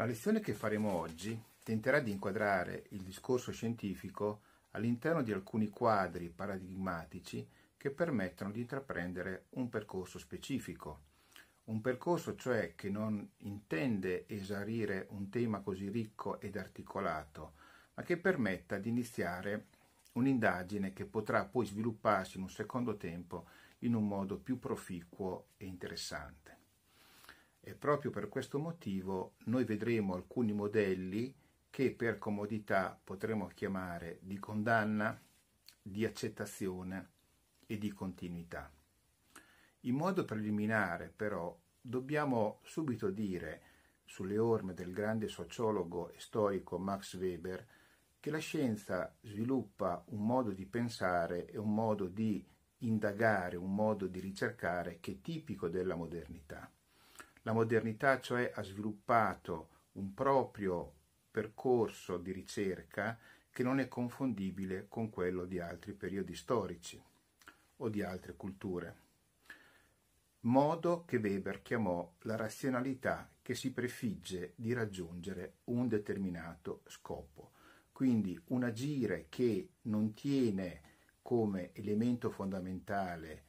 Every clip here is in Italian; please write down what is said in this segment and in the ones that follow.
La lezione che faremo oggi tenterà di inquadrare il discorso scientifico all'interno di alcuni quadri paradigmatici che permettono di intraprendere un percorso specifico. Un percorso cioè che non intende esaurire un tema così ricco ed articolato, ma che permetta di iniziare un'indagine che potrà poi svilupparsi in un secondo tempo in un modo più proficuo e interessante e proprio per questo motivo noi vedremo alcuni modelli che per comodità potremo chiamare di condanna, di accettazione e di continuità. In modo preliminare però dobbiamo subito dire sulle orme del grande sociologo e storico Max Weber che la scienza sviluppa un modo di pensare e un modo di indagare, un modo di ricercare che è tipico della modernità. La modernità cioè ha sviluppato un proprio percorso di ricerca che non è confondibile con quello di altri periodi storici o di altre culture. Modo che Weber chiamò la razionalità che si prefigge di raggiungere un determinato scopo, quindi un agire che non tiene come elemento fondamentale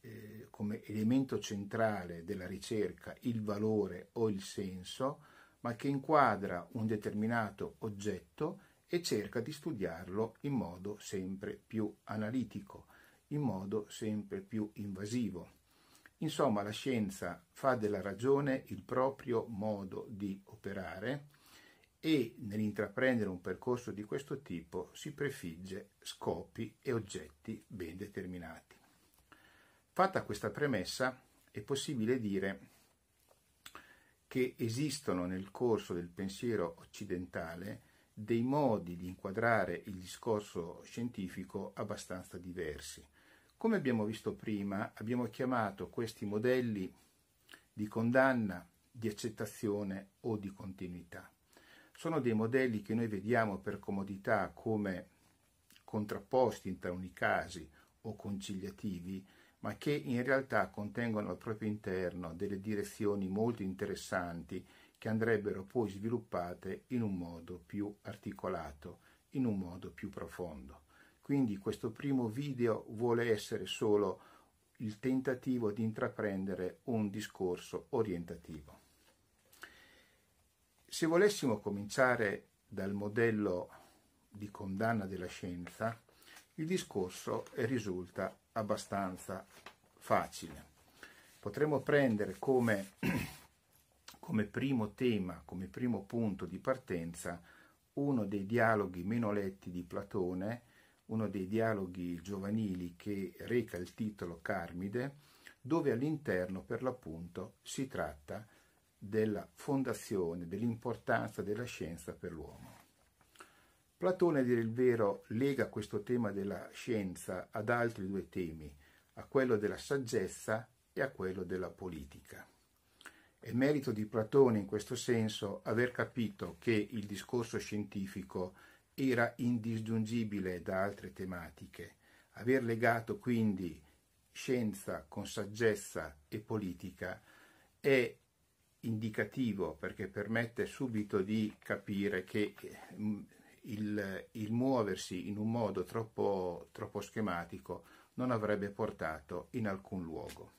eh, come elemento centrale della ricerca il valore o il senso, ma che inquadra un determinato oggetto e cerca di studiarlo in modo sempre più analitico, in modo sempre più invasivo. Insomma, la scienza fa della ragione il proprio modo di operare e nell'intraprendere un percorso di questo tipo si prefigge scopi e oggetti ben determinati. Fatta questa premessa, è possibile dire che esistono nel corso del pensiero occidentale dei modi di inquadrare il discorso scientifico abbastanza diversi. Come abbiamo visto prima, abbiamo chiamato questi modelli di condanna, di accettazione o di continuità. Sono dei modelli che noi vediamo per comodità come contrapposti in taluni casi o conciliativi, ma che in realtà contengono al proprio interno delle direzioni molto interessanti che andrebbero poi sviluppate in un modo più articolato, in un modo più profondo. Quindi questo primo video vuole essere solo il tentativo di intraprendere un discorso orientativo. Se volessimo cominciare dal modello di condanna della scienza, il discorso risulta abbastanza facile. Potremmo prendere come, come primo tema, come primo punto di partenza, uno dei dialoghi meno letti di Platone, uno dei dialoghi giovanili che reca il titolo Carmide, dove all'interno per l'appunto si tratta della fondazione, dell'importanza della scienza per l'uomo. Platone a dire il vero lega questo tema della scienza ad altri due temi, a quello della saggezza e a quello della politica. È merito di Platone in questo senso aver capito che il discorso scientifico era indisgiungibile da altre tematiche, aver legato quindi scienza con saggezza e politica è indicativo perché permette subito di capire che eh, il, il muoversi in un modo troppo, troppo schematico non avrebbe portato in alcun luogo.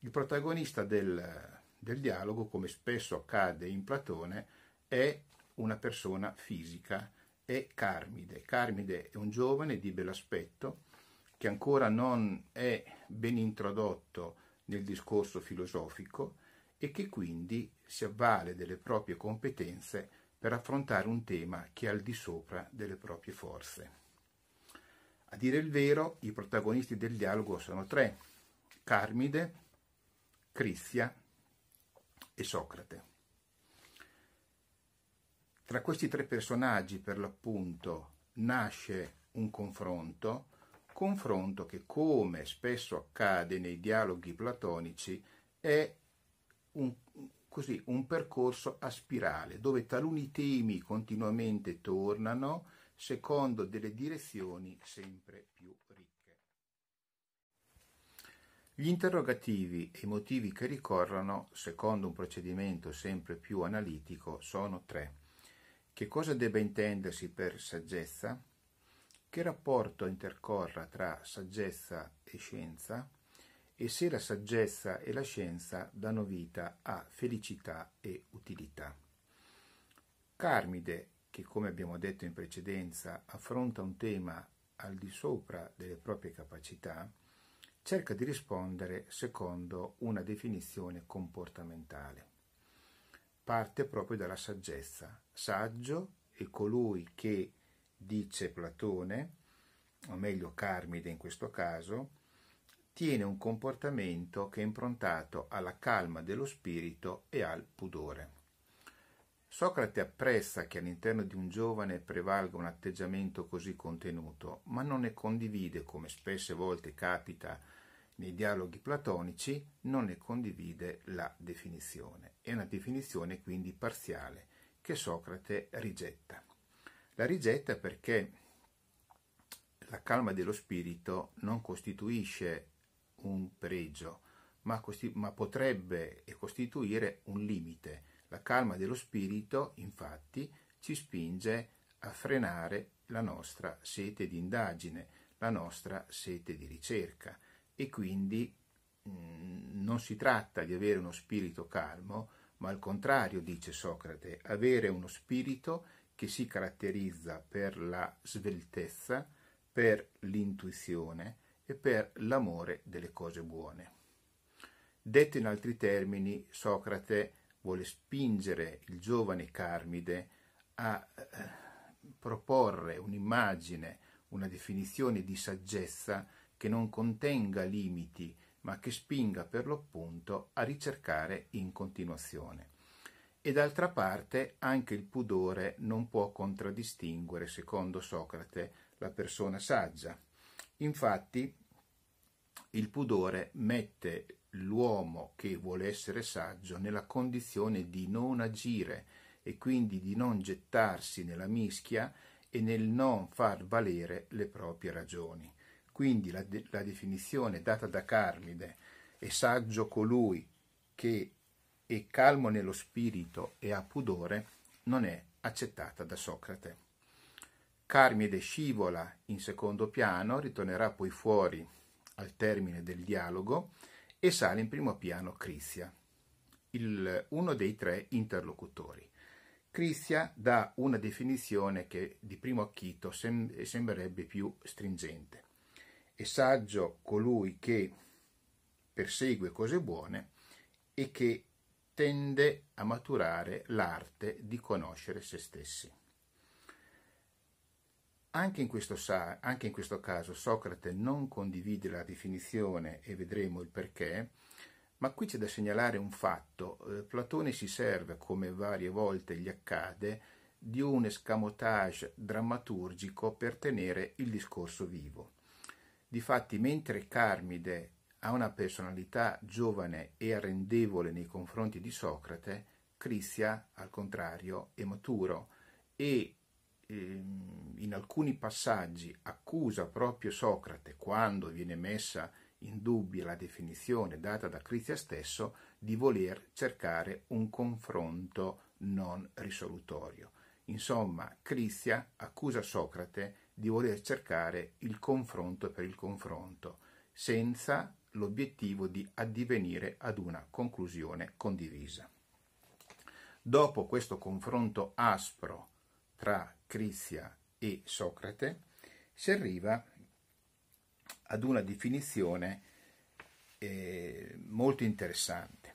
Il protagonista del, del dialogo, come spesso accade in Platone, è una persona fisica, è Carmide. Carmide è un giovane di bell'aspetto che ancora non è ben introdotto nel discorso filosofico e che quindi si avvale delle proprie competenze per affrontare un tema che è al di sopra delle proprie forze. A dire il vero, i protagonisti del dialogo sono tre, Carmide, Crissia e Socrate. Tra questi tre personaggi, per l'appunto, nasce un confronto, confronto che, come spesso accade nei dialoghi platonici, è un, così un percorso a spirale dove taluni temi continuamente tornano secondo delle direzioni sempre più ricche. Gli interrogativi e i motivi che ricorrono, secondo un procedimento sempre più analitico, sono tre. Che cosa debba intendersi per saggezza? Che rapporto intercorra tra saggezza e scienza? e se la saggezza e la scienza danno vita a felicità e utilità. Carmide, che come abbiamo detto in precedenza affronta un tema al di sopra delle proprie capacità, cerca di rispondere secondo una definizione comportamentale. Parte proprio dalla saggezza. Saggio è colui che, dice Platone, o meglio Carmide in questo caso, tiene un comportamento che è improntato alla calma dello spirito e al pudore. Socrate appressa che all'interno di un giovane prevalga un atteggiamento così contenuto, ma non ne condivide, come spesse volte capita nei dialoghi platonici, non ne condivide la definizione. È una definizione quindi parziale che Socrate rigetta. La rigetta perché la calma dello spirito non costituisce un pregio, ma, costi- ma potrebbe costituire un limite. La calma dello spirito, infatti, ci spinge a frenare la nostra sete di indagine, la nostra sete di ricerca e quindi mh, mm, non si tratta di avere uno spirito calmo, ma al contrario, dice Socrate, avere uno spirito che si caratterizza per la sveltezza, per l'intuizione, e per l'amore delle cose buone. Detto in altri termini, Socrate vuole spingere il giovane Carmide a eh, proporre un'immagine, una definizione di saggezza che non contenga limiti, ma che spinga per l'appunto a ricercare in continuazione. E d'altra parte anche il pudore non può contraddistinguere, secondo Socrate, la persona saggia, Infatti il pudore mette l'uomo che vuole essere saggio nella condizione di non agire e quindi di non gettarsi nella mischia e nel non far valere le proprie ragioni. Quindi la, de- la definizione data da Carmide è saggio colui che è calmo nello spirito e ha pudore non è accettata da Socrate. Carmide scivola in secondo piano, ritornerà poi fuori al termine del dialogo e sale in primo piano Crizia, il, uno dei tre interlocutori. Crizia dà una definizione che di primo acchito sem- sembrerebbe più stringente. È saggio colui che persegue cose buone e che tende a maturare l'arte di conoscere se stessi. Anche in, questo, anche in, questo, caso Socrate non condivide la definizione e vedremo il perché, ma qui c'è da segnalare un fatto. Eh, Platone si serve, come varie volte gli accade, di un escamotage drammaturgico per tenere il discorso vivo. Difatti, mentre Carmide ha una personalità giovane e arrendevole nei confronti di Socrate, Crissia, al contrario, è maturo e Ehm, in alcuni passaggi accusa proprio Socrate, quando viene messa in dubbio la definizione data da Crizia stesso, di voler cercare un confronto non risolutorio. Insomma, Crizia accusa Socrate di voler cercare il confronto per il confronto, senza l'obiettivo di addivenire ad una conclusione condivisa. Dopo questo confronto aspro tra Crizia e Socrate, si arriva ad una definizione eh, molto interessante.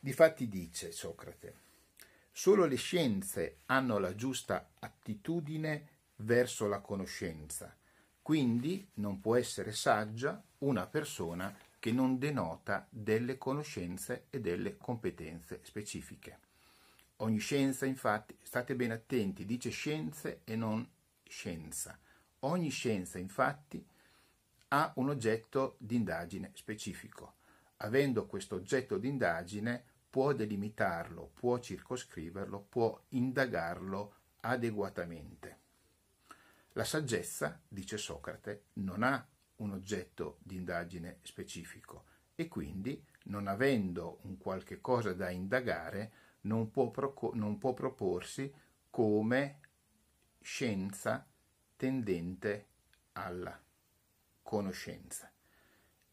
Difatti dice Socrate, solo le scienze hanno la giusta attitudine verso la conoscenza, quindi non può essere saggia una persona che non denota delle conoscenze e delle competenze specifiche. Ogni scienza, infatti, state ben attenti, dice scienze e non scienza. Ogni scienza, infatti, ha un oggetto di indagine specifico. Avendo questo oggetto di indagine può delimitarlo, può circoscriverlo, può indagarlo adeguatamente. La saggezza, dice Socrate, non ha un oggetto di indagine specifico e quindi, non avendo un qualche cosa da indagare, non può, pro- non può proporsi come scienza tendente alla conoscenza.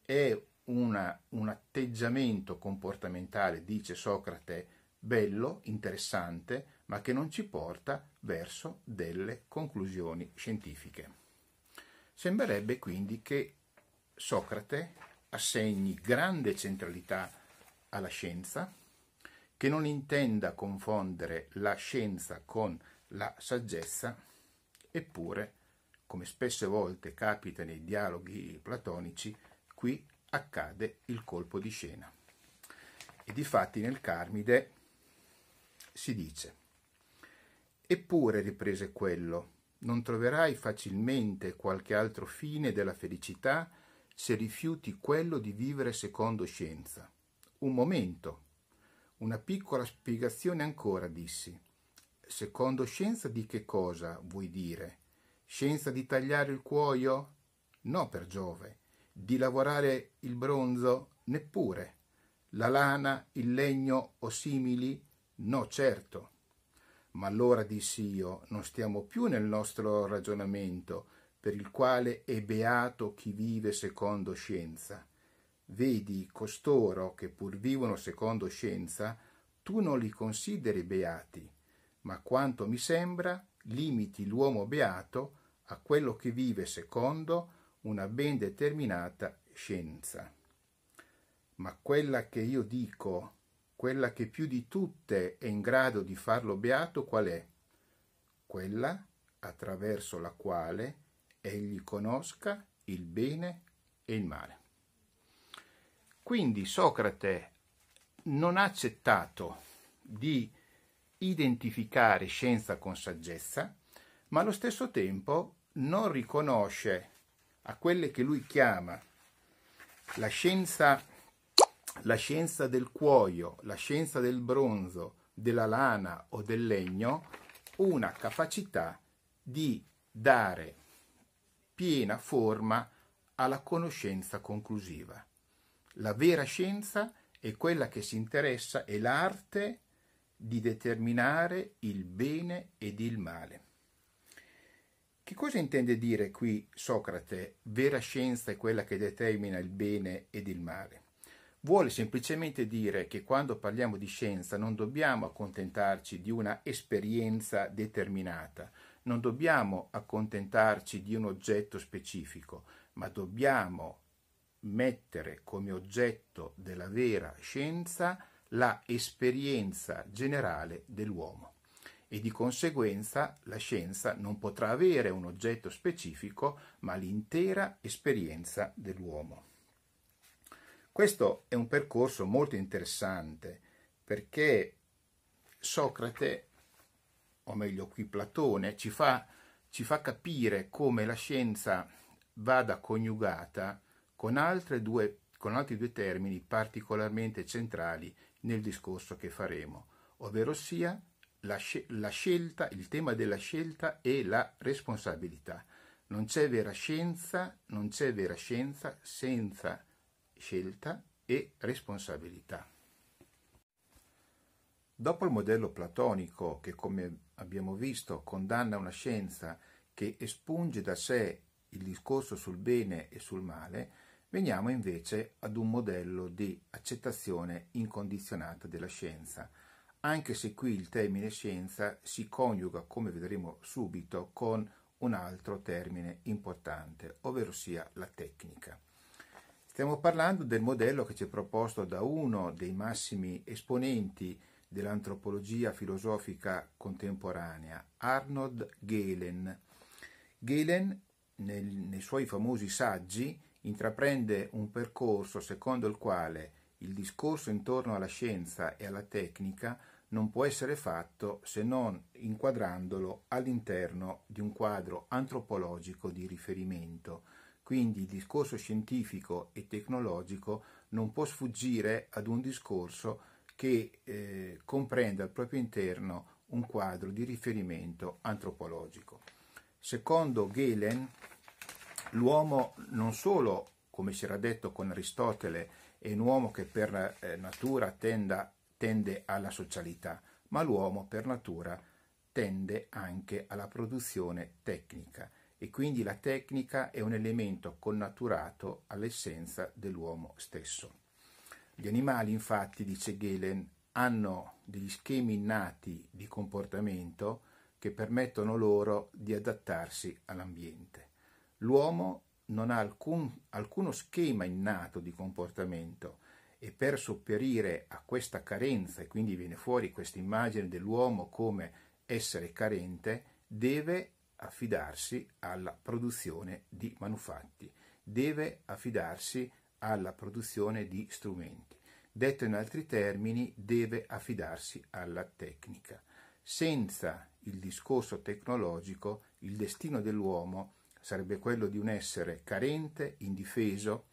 È una, un atteggiamento comportamentale, dice Socrate, bello, interessante, ma che non ci porta verso delle conclusioni scientifiche. Sembrerebbe quindi che Socrate assegni grande centralità alla scienza, che non intenda confondere la scienza con la saggezza, eppure, come spesse volte capita nei dialoghi platonici, qui accade il colpo di scena. E difatti nel Carmide si dice Eppure, riprese quello, non troverai facilmente qualche altro fine della felicità se rifiuti quello di vivere secondo scienza. Un momento, una piccola spiegazione ancora, dissi. Secondo scienza di che cosa vuoi dire? Scienza di tagliare il cuoio? No, per Giove. Di lavorare il bronzo? Neppure. La lana, il legno o simili? No, certo. Ma allora dissi io, non stiamo più nel nostro ragionamento, per il quale è beato chi vive secondo scienza. Vedi costoro che pur vivono secondo scienza, tu non li consideri beati, ma quanto mi sembra limiti l'uomo beato a quello che vive secondo una ben determinata scienza. Ma quella che io dico, quella che più di tutte è in grado di farlo beato, qual è? Quella attraverso la quale egli conosca il bene e il male. Quindi Socrate non ha accettato di identificare scienza con saggezza, ma allo stesso tempo non riconosce a quelle che lui chiama la scienza, la scienza del cuoio, la scienza del bronzo, della lana o del legno, una capacità di dare piena forma alla conoscenza conclusiva. La vera scienza è quella che si interessa, è l'arte di determinare il bene ed il male. Che cosa intende dire qui Socrate? Vera scienza è quella che determina il bene ed il male. Vuole semplicemente dire che quando parliamo di scienza non dobbiamo accontentarci di una esperienza determinata, non dobbiamo accontentarci di un oggetto specifico, ma dobbiamo mettere come oggetto della vera scienza la esperienza generale dell'uomo e di conseguenza la scienza non potrà avere un oggetto specifico ma l'intera esperienza dell'uomo. Questo è un percorso molto interessante perché Socrate, o meglio qui Platone, ci fa, ci fa capire come la scienza vada coniugata con, due, con altri due termini particolarmente centrali nel discorso che faremo, ovvero sia la, la scelta, il tema della scelta e la responsabilità. Non c'è vera scienza, non c'è vera scienza senza scelta e responsabilità. Dopo il modello platonico, che come abbiamo visto condanna una scienza che espunge da sé il discorso sul bene e sul male, Veniamo invece ad un modello di accettazione incondizionata della scienza, anche se qui il termine scienza si coniuga, come vedremo subito, con un altro termine importante, ovvero sia la tecnica. Stiamo parlando del modello che ci è proposto da uno dei massimi esponenti dell'antropologia filosofica contemporanea, Arnold Galen. Galen, nel, nei suoi famosi saggi, intraprende un percorso secondo il quale il discorso intorno alla scienza e alla tecnica non può essere fatto se non inquadrandolo all'interno di un quadro antropologico di riferimento. Quindi il discorso scientifico e tecnologico non può sfuggire ad un discorso che eh, comprenda al proprio interno un quadro di riferimento antropologico. Secondo Galen, l'uomo non solo, come si era detto con Aristotele, è un uomo che per eh, natura tenda, tende alla socialità, ma l'uomo per natura tende anche alla produzione tecnica e quindi la tecnica è un elemento connaturato all'essenza dell'uomo stesso. Gli animali, infatti, dice Galen, hanno degli schemi innati di comportamento che permettono loro di adattarsi all'ambiente. L'uomo non ha alcun, alcuno schema innato di comportamento e per sopperire a questa carenza, e quindi viene fuori questa immagine dell'uomo come essere carente, deve affidarsi alla produzione di manufatti, deve affidarsi alla produzione di strumenti. Detto in altri termini, deve affidarsi alla tecnica. Senza il discorso tecnologico, il destino dell'uomo sarebbe quello di un essere carente, indifeso,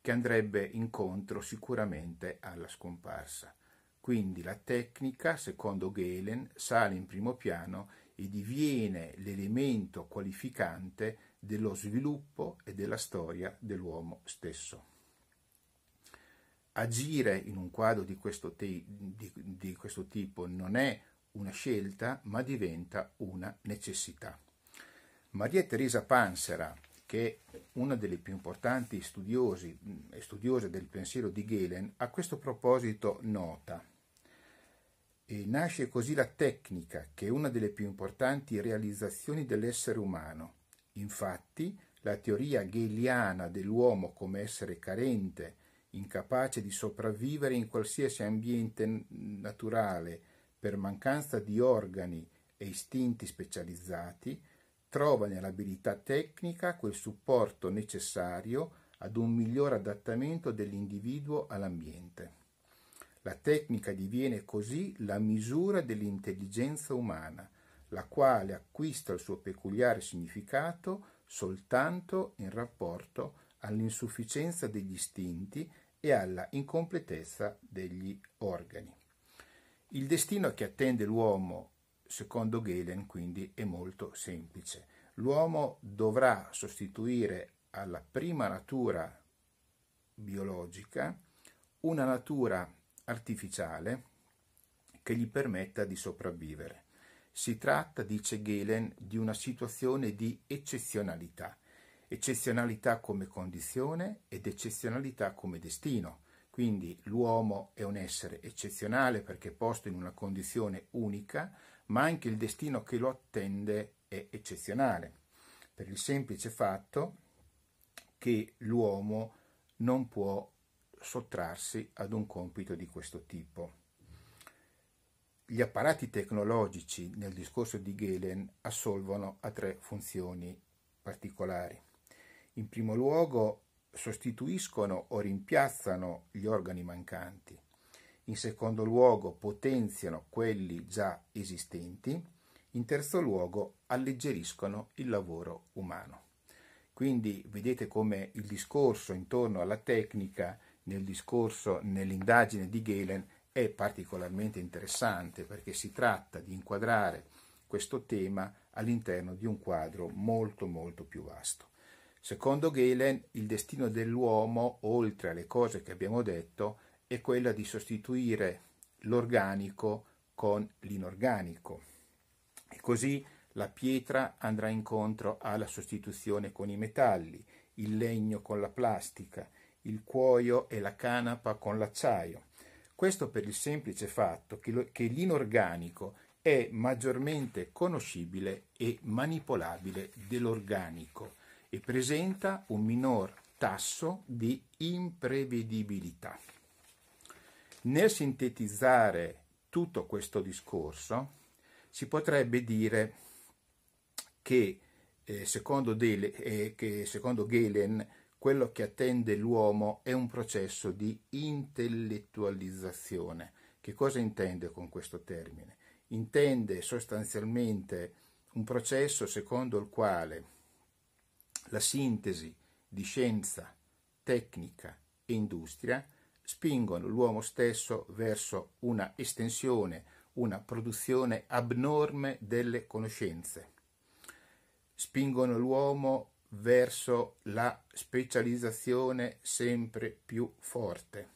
che andrebbe incontro sicuramente alla scomparsa. Quindi la tecnica, secondo Galen, sale in primo piano e diviene l'elemento qualificante dello sviluppo e della storia dell'uomo stesso. Agire in un quadro di questo, te- di, di questo tipo non è una scelta, ma diventa una necessità. Maria Teresa Pansera, che è una delle più importanti studiosi studiose del pensiero di Galen, a questo proposito nota. E nasce così la tecnica, che è una delle più importanti realizzazioni dell'essere umano. Infatti, la teoria gheliana dell'uomo come essere carente, incapace di sopravvivere in qualsiasi ambiente naturale per mancanza di organi e istinti specializzati, trova nell'abilità tecnica quel supporto necessario ad un miglior adattamento dell'individuo all'ambiente. La tecnica diviene così la misura dell'intelligenza umana, la quale acquista il suo peculiare significato soltanto in rapporto all'insufficienza degli istinti e alla incompletezza degli organi. Il destino che attende l'uomo secondo Galen quindi è molto semplice. L'uomo dovrà sostituire alla prima natura biologica una natura artificiale che gli permetta di sopravvivere. Si tratta, dice Galen, di una situazione di eccezionalità, eccezionalità come condizione ed eccezionalità come destino. Quindi l'uomo è un essere eccezionale perché è posto in una condizione unica, ma anche il destino che lo attende è eccezionale, per il semplice fatto che l'uomo non può sottrarsi ad un compito di questo tipo. Gli apparati tecnologici nel discorso di Galen assolvono a tre funzioni particolari. In primo luogo sostituiscono o rimpiazzano gli organi mancanti in secondo luogo potenziano quelli già esistenti, in terzo luogo alleggeriscono il lavoro umano. Quindi vedete come il discorso intorno alla tecnica nel discorso nell'indagine di Galen è particolarmente interessante perché si tratta di inquadrare questo tema all'interno di un quadro molto molto più vasto. Secondo Galen il destino dell'uomo, oltre alle cose che abbiamo detto, è quella di sostituire l'organico con l'inorganico. E così la pietra andrà incontro alla sostituzione con i metalli, il legno con la plastica, il cuoio e la canapa con l'acciaio. Questo per il semplice fatto che, lo, che l'inorganico è maggiormente conoscibile e manipolabile dell'organico e presenta un minor tasso di imprevedibilità. Nel sintetizzare tutto questo discorso si potrebbe dire che, eh, secondo, Dele, eh, che secondo Galen quello che attende l'uomo è un processo di intellettualizzazione. Che cosa intende con questo termine? Intende sostanzialmente un processo secondo il quale la sintesi di scienza, tecnica e industria spingono l'uomo stesso verso una estensione, una produzione abnorme delle conoscenze, spingono l'uomo verso la specializzazione sempre più forte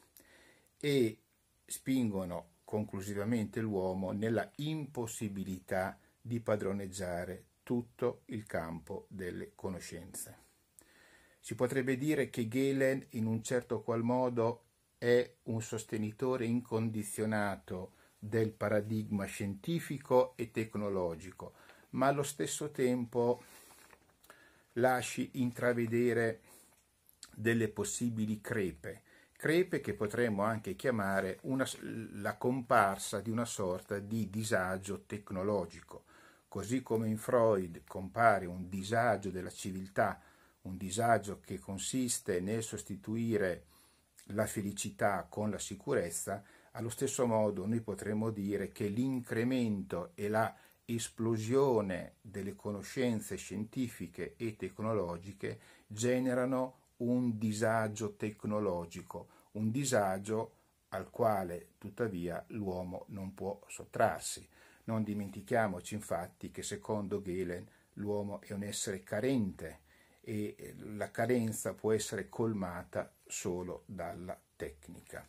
e spingono conclusivamente l'uomo nella impossibilità di padroneggiare tutto il campo delle conoscenze. Si potrebbe dire che Galen in un certo qual modo è un sostenitore incondizionato del paradigma scientifico e tecnologico, ma allo stesso tempo lasci intravedere delle possibili crepe, crepe che potremmo anche chiamare una, la comparsa di una sorta di disagio tecnologico. Così come in Freud compare un disagio della civiltà, un disagio che consiste nel sostituire la felicità con la sicurezza, allo stesso modo noi potremmo dire che l'incremento e la esplosione delle conoscenze scientifiche e tecnologiche generano un disagio tecnologico, un disagio al quale tuttavia l'uomo non può sottrarsi. Non dimentichiamoci infatti che secondo Galen l'uomo è un essere carente e la carenza può essere colmata solo dalla tecnica.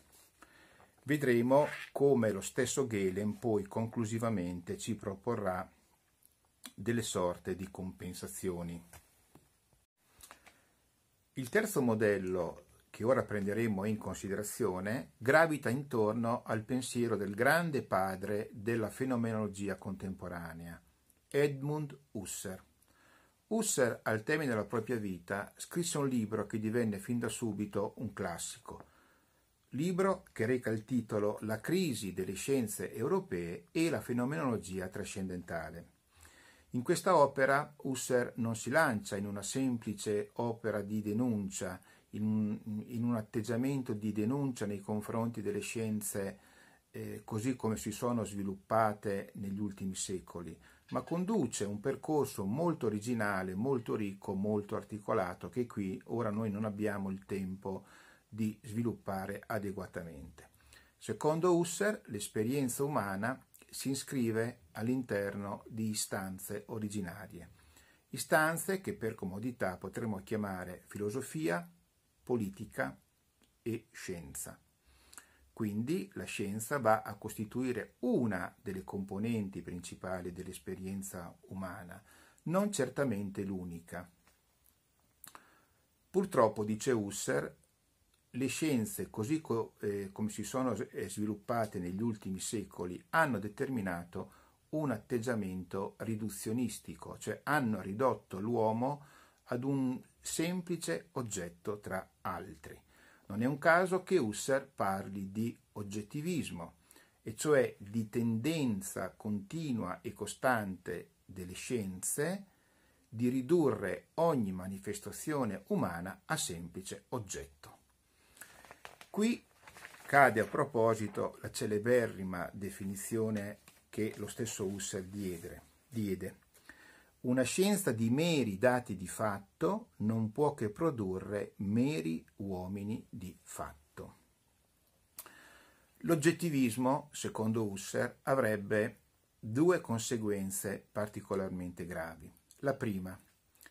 Vedremo come lo stesso Galen poi conclusivamente ci proporrà delle sorte di compensazioni. Il terzo modello che ora prenderemo in considerazione gravita intorno al pensiero del grande padre della fenomenologia contemporanea, Edmund Husserl Husser, al termine della propria vita, scrisse un libro che divenne fin da subito un classico, libro che reca il titolo La crisi delle scienze europee e la fenomenologia trascendentale. In questa opera Husser non si lancia in una semplice opera di denuncia, in un, in un atteggiamento di denuncia nei confronti delle scienze eh, così come si sono sviluppate negli ultimi secoli, ma conduce un percorso molto originale, molto ricco, molto articolato, che qui ora noi non abbiamo il tempo di sviluppare adeguatamente. Secondo Husser, l'esperienza umana si iscrive all'interno di istanze originarie, istanze che per comodità potremmo chiamare filosofia, politica e scienza. Quindi la scienza va a costituire una delle componenti principali dell'esperienza umana, non certamente l'unica. Purtroppo, dice Husser, le scienze, così co- eh, come si sono eh, sviluppate negli ultimi secoli, hanno determinato un atteggiamento riduzionistico, cioè hanno ridotto l'uomo ad un semplice oggetto tra altri. Non è un caso che Husser parli di oggettivismo, e cioè di tendenza continua e costante delle scienze di ridurre ogni manifestazione umana a semplice oggetto. Qui cade a proposito la celeberrima definizione che lo stesso Husser diede, diede una scienza di meri dati di fatto non può che produrre meri uomini di fatto. L'oggettivismo, secondo Husserl, avrebbe due conseguenze particolarmente gravi. La prima,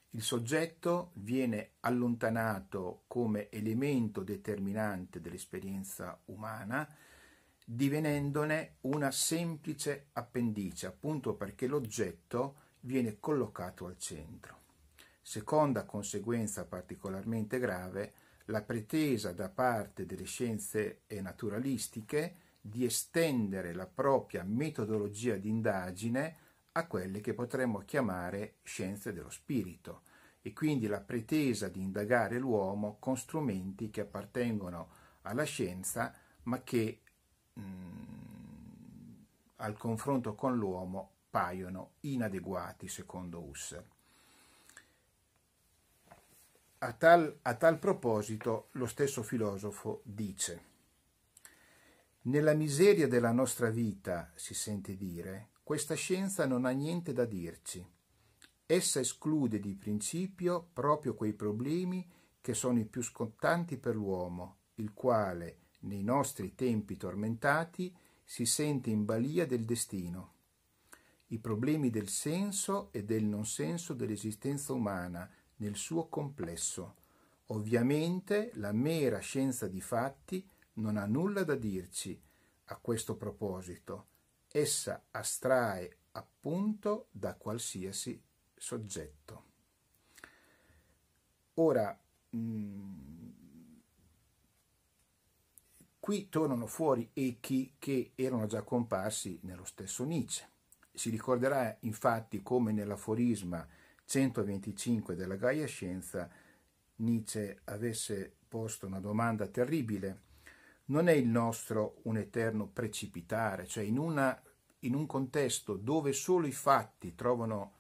il soggetto viene allontanato come elemento determinante dell'esperienza umana, divenendone una semplice appendice, appunto perché l'oggetto viene collocato al centro. Seconda conseguenza particolarmente grave, la pretesa da parte delle scienze naturalistiche di estendere la propria metodologia di indagine a quelle che potremmo chiamare scienze dello spirito e quindi la pretesa di indagare l'uomo con strumenti che appartengono alla scienza ma che mh, mm, al confronto con l'uomo appaiono inadeguati secondo Husserl. A tal, a tal proposito lo stesso filosofo dice Nella miseria della nostra vita, si sente dire, questa scienza non ha niente da dirci. Essa esclude di principio proprio quei problemi che sono i più scontanti per l'uomo, il quale, nei nostri tempi tormentati, si sente in balia del destino i problemi del senso e del non senso dell'esistenza umana nel suo complesso. Ovviamente la mera scienza di fatti non ha nulla da dirci a questo proposito. Essa astrae appunto da qualsiasi soggetto. Ora, mh, mm, qui tornano fuori echi che erano già comparsi nello stesso Nietzsche si ricorderà infatti come nell'aforisma 125 della Gaia Scienza Nietzsche avesse posto una domanda terribile. Non è il nostro un eterno precipitare, cioè in, una, in un contesto dove solo i fatti trovano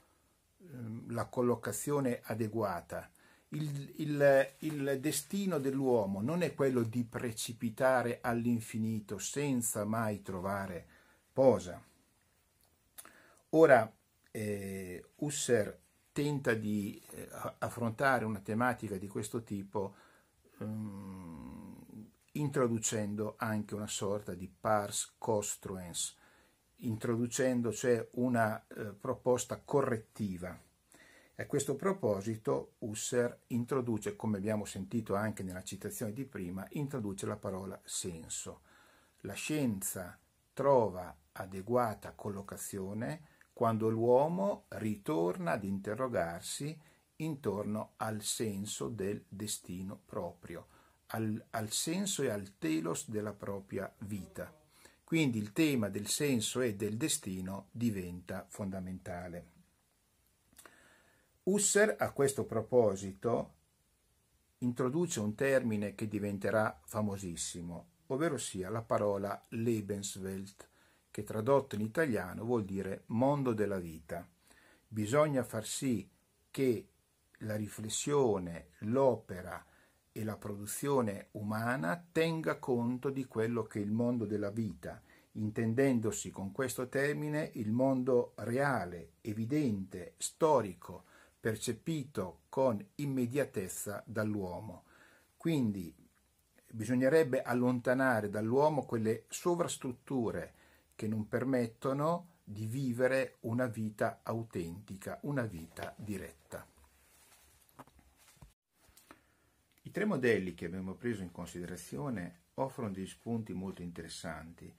ehm, la collocazione adeguata, il, il, il, destino dell'uomo non è quello di precipitare all'infinito senza mai trovare posa. Ora, eh, Husser tenta di eh, affrontare una tematica di questo tipo um, introducendo anche una sorta di pars costruens, introducendo cioè una eh, proposta correttiva. A questo proposito Husser introduce, come abbiamo sentito anche nella citazione di prima, introduce la parola senso. La scienza trova adeguata collocazione quando l'uomo ritorna ad interrogarsi intorno al senso del destino proprio, al, al, senso e al telos della propria vita. Quindi il tema del senso e del destino diventa fondamentale. Husser a questo proposito introduce un termine che diventerà famosissimo, ovvero sia la parola Lebenswelt, che tradotto in italiano vuol dire mondo della vita. Bisogna far sì che la riflessione, l'opera e la produzione umana tenga conto di quello che è il mondo della vita, intendendosi con questo termine il mondo reale, evidente, storico, percepito con immediatezza dall'uomo. Quindi bisognerebbe allontanare dall'uomo quelle sovrastrutture che non permettono di vivere una vita autentica, una vita diretta. I tre modelli che abbiamo preso in considerazione offrono degli spunti molto interessanti,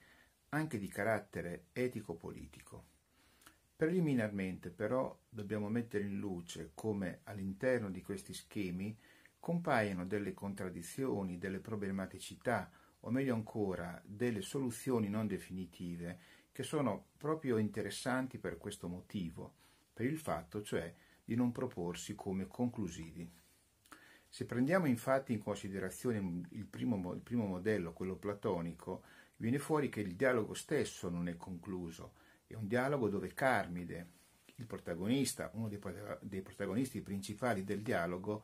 anche di carattere etico-politico. Preliminarmente però dobbiamo mettere in luce come all'interno di questi schemi compaiono delle contraddizioni, delle problematicità, o meglio ancora delle soluzioni non definitive che sono proprio interessanti per questo motivo, per il fatto cioè di non proporsi come conclusivi. Se prendiamo infatti in considerazione il primo, il primo modello, quello platonico, viene fuori che il dialogo stesso non è concluso, è un dialogo dove Carmide, il protagonista, uno dei, dei protagonisti principali del dialogo,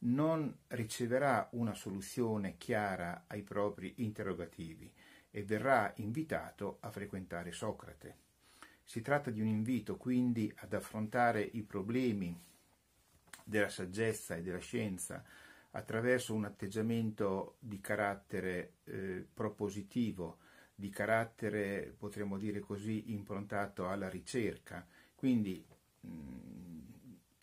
non riceverà una soluzione chiara ai propri interrogativi e verrà invitato a frequentare Socrate. Si tratta di un invito quindi ad affrontare i problemi della saggezza e della scienza attraverso un atteggiamento di carattere eh, propositivo, di carattere, potremmo dire così, improntato alla ricerca. Quindi mh, mm,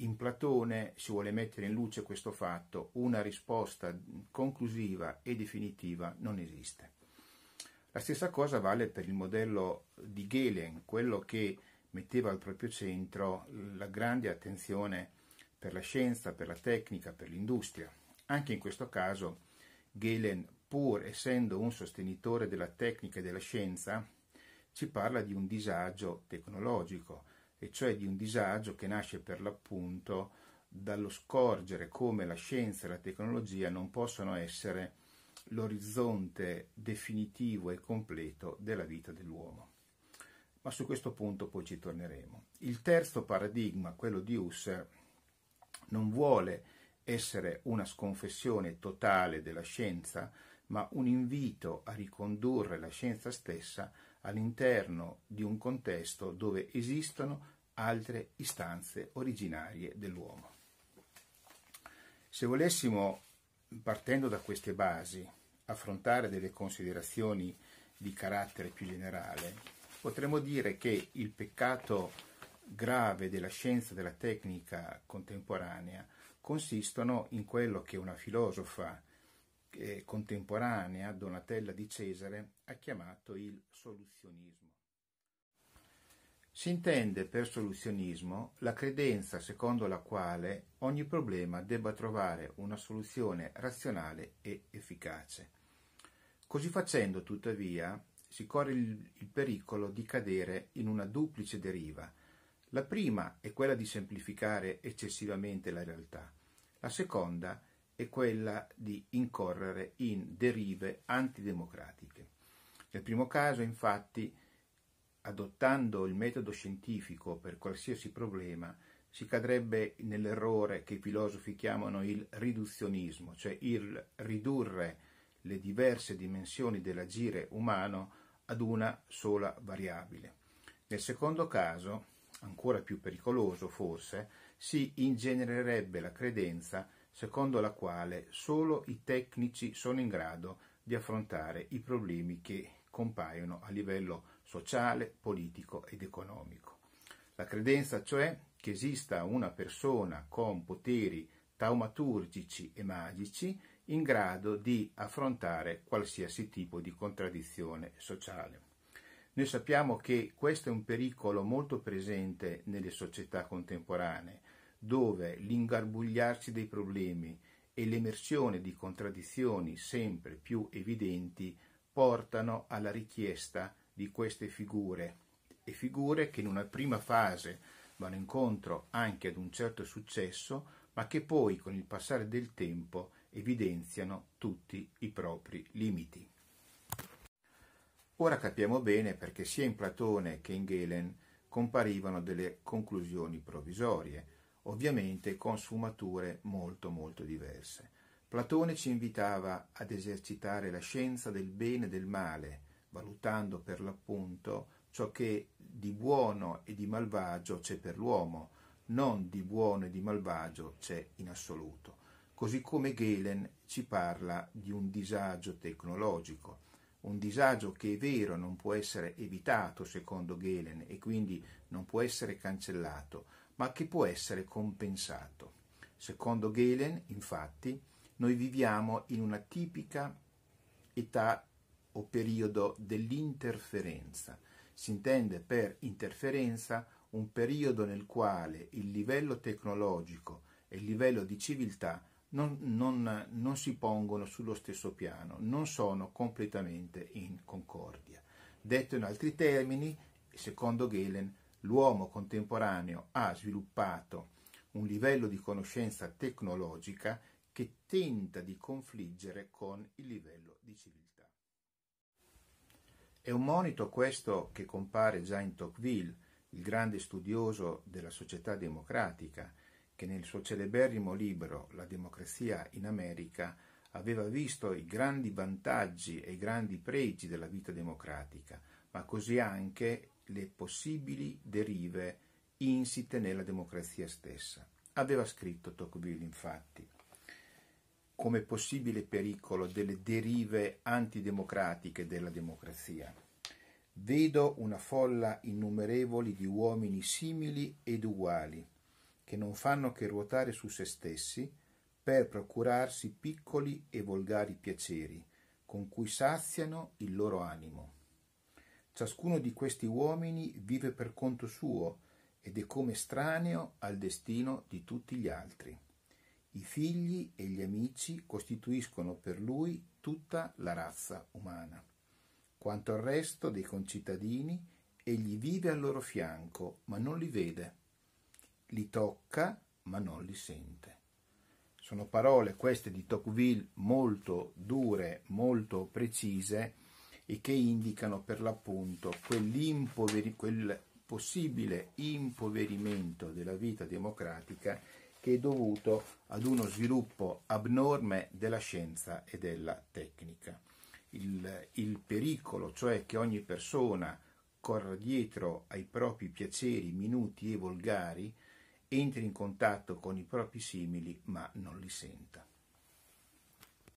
in Platone si vuole mettere in luce questo fatto, una risposta conclusiva e definitiva non esiste. La stessa cosa vale per il modello di Galen, quello che metteva al proprio centro la grande attenzione per la scienza, per la tecnica, per l'industria. Anche in questo caso Galen, pur essendo un sostenitore della tecnica e della scienza, ci parla di un disagio tecnologico, e cioè di un disagio che nasce per l'appunto dallo scorgere come la scienza e la tecnologia non possono essere l'orizzonte definitivo e completo della vita dell'uomo. Ma su questo punto poi ci torneremo. Il terzo paradigma, quello di Husserl, non vuole essere una sconfessione totale della scienza, ma un invito a ricondurre la scienza stessa all'interno di un contesto dove esistono altre istanze originarie dell'uomo. Se volessimo, partendo da queste basi, affrontare delle considerazioni di carattere più generale, potremmo dire che il peccato grave della scienza e della tecnica contemporanea consistono in quello che una filosofa eh, contemporanea Donatella di Cesare ha chiamato il soluzionismo. Si intende per soluzionismo la credenza secondo la quale ogni problema debba trovare una soluzione razionale e efficace. Così facendo, tuttavia, si corre il, il pericolo di cadere in una duplice deriva. La prima è quella di semplificare eccessivamente la realtà, la seconda è è quella di incorrere in derive antidemocratiche. Nel primo caso, infatti, adottando il metodo scientifico per qualsiasi problema, si cadrebbe nell'errore che i filosofi chiamano il riduzionismo, cioè il ridurre le diverse dimensioni dell'agire umano ad una sola variabile. Nel secondo caso, ancora più pericoloso forse, si ingenererebbe la credenza secondo la quale solo i tecnici sono in grado di affrontare i problemi che compaiono a livello sociale, politico ed economico. La credenza, cioè, che esista una persona con poteri taumaturgici e magici in grado di affrontare qualsiasi tipo di contraddizione sociale. Noi sappiamo che questo è un pericolo molto presente nelle società contemporanee, dove l'ingarbugliarsi dei problemi e l'emersione di contraddizioni sempre più evidenti portano alla richiesta di queste figure e figure che in una prima fase vanno incontro anche ad un certo successo, ma che poi con il passare del tempo evidenziano tutti i propri limiti. Ora capiamo bene perché sia in Platone che in Galen comparivano delle conclusioni provvisorie, ovviamente con sfumature molto molto diverse. Platone ci invitava ad esercitare la scienza del bene e del male, valutando per l'appunto ciò che di buono e di malvagio c'è per l'uomo, non di buono e di malvagio c'è in assoluto. Così come Galen ci parla di un disagio tecnologico, un disagio che è vero non può essere evitato secondo Galen e quindi non può essere cancellato, ma che può essere compensato. Secondo Galen, infatti, noi viviamo in una tipica età o periodo dell'interferenza. Si intende per interferenza un periodo nel quale il livello tecnologico e il livello di civiltà non, non, non, si pongono sullo stesso piano, non sono completamente in concordia. Detto in altri termini, secondo Galen, l'uomo contemporaneo ha sviluppato un livello di conoscenza tecnologica che tenta di confliggere con il livello di civiltà. È un monito questo che compare già in Tocqueville, il grande studioso della società democratica, che nel suo celeberrimo libro La democrazia in America aveva visto i grandi vantaggi e i grandi pregi della vita democratica, ma così anche le possibili derive insite nella democrazia stessa. Aveva scritto Tocqueville, infatti, come possibile pericolo delle derive antidemocratiche della democrazia. Vedo una folla innumerevoli di uomini simili ed uguali, che non fanno che ruotare su se stessi per procurarsi piccoli e volgari piaceri, con cui saziano il loro animo. Ciascuno di questi uomini vive per conto suo ed è come estraneo al destino di tutti gli altri. I figli e gli amici costituiscono per lui tutta la razza umana. Quanto al resto dei concittadini, egli vive al loro fianco, ma non li vede, li tocca, ma non li sente. Sono parole queste di Tocqueville molto dure, molto precise, e che indicano per l'appunto quel possibile impoverimento della vita democratica che è dovuto ad uno sviluppo abnorme della scienza e della tecnica. Il, il pericolo, cioè che ogni persona corra dietro ai propri piaceri minuti e volgari, entri in contatto con i propri simili ma non li senta.